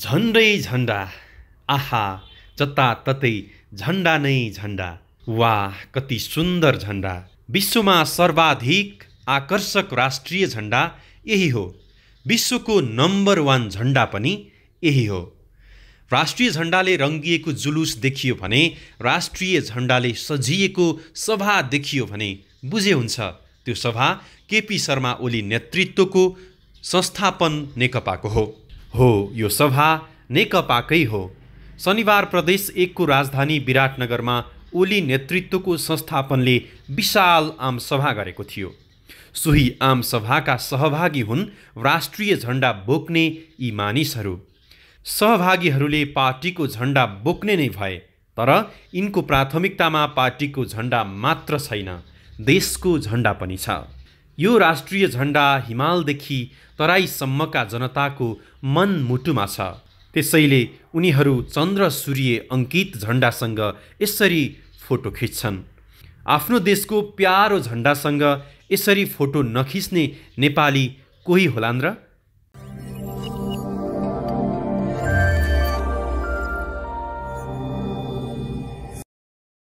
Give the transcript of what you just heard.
झन्डै झन्डा आहा जताततै झन्डा नै झन्डा वा कति सुन्दर झन्डा विश्वमा सर्वाधिक आकर्षक राष्ट्रिय झन्डा यही हो विश्वको नम्बर वान झन्डा पनि यही हो राष्ट्रिय झन्डाले रङ्गिएको जुलुस देखियो भने राष्ट्रिय झन्डाले सजिएको सभा देखियो भने बुझे हुन्छ त्यो सभा केपी शर्मा ओली नेतृत्वको संस्थापन नेकपाको हो हो यो सभा नेकपाकै हो शनिबार प्रदेश एकको राजधानी विराटनगरमा ओली नेतृत्वको संस्थापनले विशाल आमसभा गरेको थियो सोही आमसभाका सहभागी हुन् राष्ट्रिय झन्डा बोक्ने यी मानिसहरू सहभागीहरूले पार्टीको झन्डा बोक्ने नै भए तर यिनको प्राथमिकतामा पार्टीको झन्डा मात्र छैन देशको झन्डा पनि छ यो राष्ट्रिय झन्डा हिमालदेखि तराईसम्मका जनताको मन मुटुमा छ त्यसैले उनीहरू चन्द्र सूर्य अङ्कित झन्डासँग यसरी फोटो खिच्छन् आफ्नो देशको प्यारो झन्डासँग यसरी फोटो नखिच्ने नेपाली कोही होलान् र